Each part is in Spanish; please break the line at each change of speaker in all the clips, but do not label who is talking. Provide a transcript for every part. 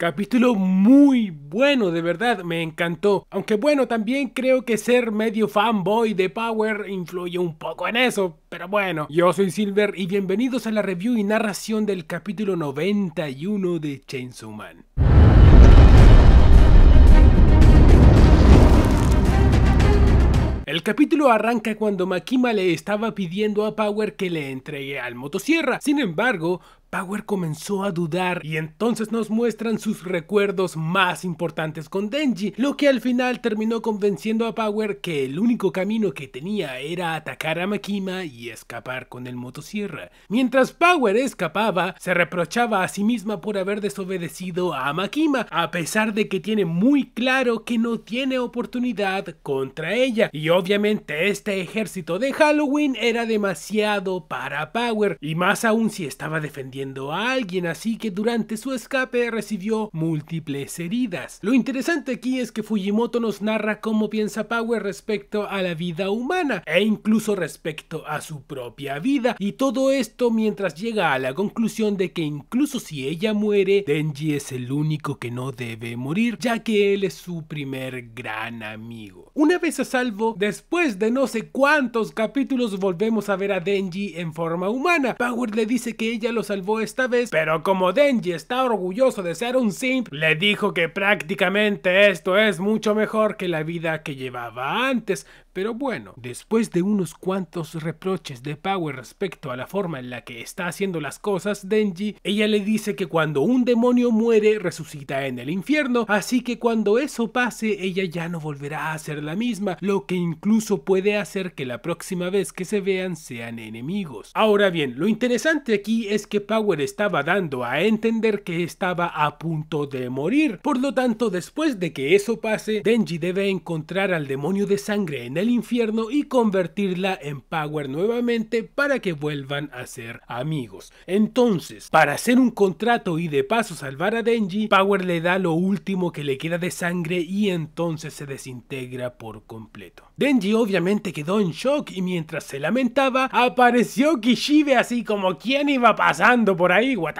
Capítulo muy bueno, de verdad, me encantó. Aunque bueno, también creo que ser medio fanboy de Power influye un poco en eso, pero bueno. Yo soy Silver y bienvenidos a la review y narración del capítulo 91 de Chainsaw Man. El capítulo arranca cuando Makima le estaba pidiendo a Power que le entregue al motosierra. Sin embargo, Power comenzó a dudar y entonces nos muestran sus recuerdos más importantes con Denji, lo que al final terminó convenciendo a Power que el único camino que tenía era atacar a Makima y escapar con el motosierra. Mientras Power escapaba, se reprochaba a sí misma por haber desobedecido a Makima, a pesar de que tiene muy claro que no tiene oportunidad contra ella. Y obviamente este ejército de Halloween era demasiado para Power, y más aún si estaba defendiendo a alguien, así que durante su escape recibió múltiples heridas. Lo interesante aquí es que Fujimoto nos narra cómo piensa Power respecto a la vida humana e incluso respecto a su propia vida, y todo esto mientras llega a la conclusión de que incluso si ella muere, Denji es el único que no debe morir, ya que él es su primer gran amigo. Una vez a salvo, después de no sé cuántos capítulos volvemos a ver a Denji en forma humana. Power le dice que ella lo salvó esta vez, pero como Denji está orgulloso de ser un simp, le dijo que prácticamente esto es mucho mejor que la vida que llevaba antes, pero bueno, después de unos cuantos reproches de Power respecto a la forma en la que está haciendo las cosas Denji, ella le dice que cuando un demonio muere resucita en el infierno, así que cuando eso pase ella ya no volverá a ser la misma, lo que incluso puede hacer que la próxima vez que se vean sean enemigos. Ahora bien, lo interesante aquí es que Power estaba dando a entender que estaba a punto de morir, por lo tanto después de que eso pase, Denji debe encontrar al demonio de sangre en el infierno y convertirla en Power nuevamente para que vuelvan a ser amigos. Entonces, para hacer un contrato y de paso salvar a Denji, Power le da lo último que le queda de sangre y entonces se desintegra por completo. Denji obviamente quedó en shock y mientras se lamentaba, apareció Kishibe así como ¿Quién iba pasando por ahí, what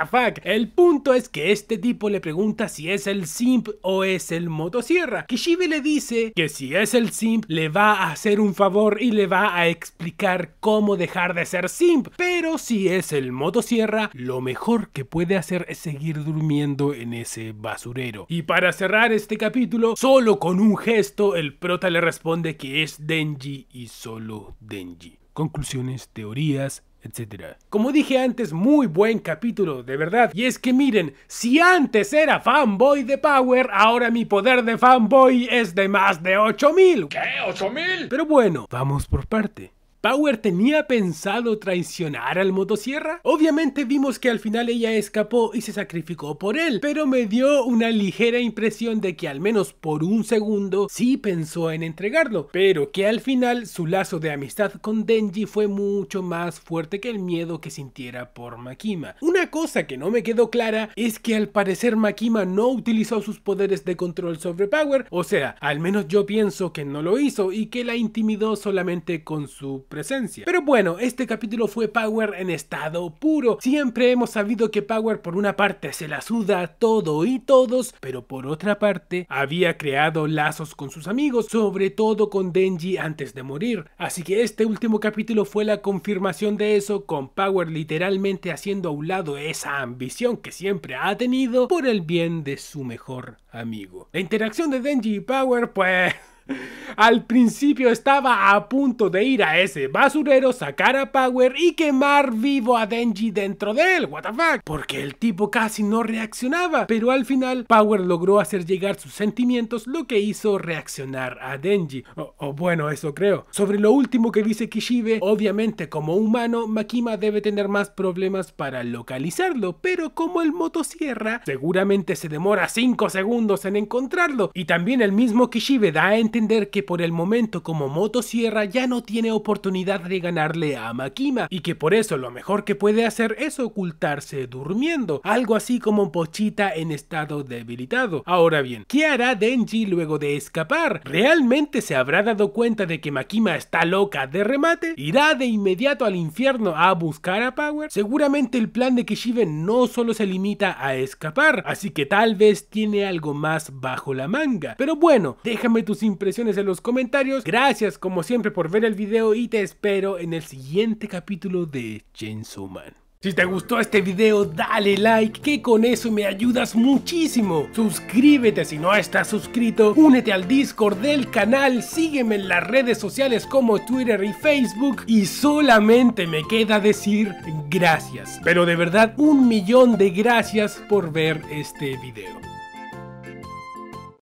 El punto es que este tipo le pregunta si es el simp o es el motosierra. Kishibe le dice que si es el simp le va a hacer un favor y le va a explicar cómo dejar de ser simp. Pero si es el motosierra, lo mejor que puede hacer es seguir durmiendo en ese basurero. Y para cerrar este capítulo, solo con un gesto, el prota le responde que es Denji y solo Denji. Conclusiones, teorías, etc. Como dije antes, muy buen capítulo, de verdad. Y es que miren, si antes era fanboy de Power, ahora mi poder de fanboy es de más de 8000. ¿Qué? ¿8000? Pero bueno, vamos por parte. ¿Power tenía pensado traicionar al motosierra? Obviamente vimos que al final ella escapó y se sacrificó por él, pero me dio una ligera impresión de que al menos por un segundo sí pensó en entregarlo, pero que al final su lazo de amistad con Denji fue mucho más fuerte que el miedo que sintiera por Makima. Una cosa que no me quedó clara es que al parecer Makima no utilizó sus poderes de control sobre Power, o sea, al menos yo pienso que no lo hizo y que la intimidó solamente con su presencia. Pero bueno, este capítulo fue Power en estado puro. Siempre hemos sabido que Power por una parte se la suda a todo y todos, pero por otra parte había creado lazos con sus amigos, sobre todo con Denji antes de morir. Así que este último capítulo fue la confirmación de eso, con Power literalmente haciendo a un lado esa ambición que siempre ha tenido por el bien de su mejor amigo. La interacción de Denji y Power pues al principio estaba a punto de ir a ese basurero, sacar a Power y quemar vivo a Denji dentro de él, what porque el tipo casi no reaccionaba, pero al final Power logró hacer llegar sus sentimientos, lo que hizo reaccionar a Denji, o, oh, oh, bueno, eso creo. Sobre lo último que dice Kishibe, obviamente como humano, Makima debe tener más problemas para localizarlo, pero como el cierra, seguramente se demora 5 segundos en encontrarlo, y también el mismo Kishibe da a entender que por el momento como motosierra ya no tiene oportunidad de ganarle a Makima y que por eso lo mejor que puede hacer es ocultarse durmiendo, algo así como Pochita en estado debilitado. Ahora bien, ¿qué hará Denji luego de escapar? ¿Realmente se habrá dado cuenta de que Makima está loca de remate? ¿Irá de inmediato al infierno a buscar a Power? Seguramente el plan de Kishibe no solo se limita a escapar, así que tal vez tiene algo más bajo la manga. Pero bueno, déjame tus impresiones en los comentarios. Gracias como siempre por ver el video y te espero en el siguiente capítulo de Chainsaw Man. Si te gustó este video dale like que con eso me ayudas muchísimo. Suscríbete si no estás suscrito, únete al Discord del canal, sígueme en las redes sociales como Twitter y Facebook y solamente me queda decir gracias. Pero de verdad un millón de gracias por ver este video.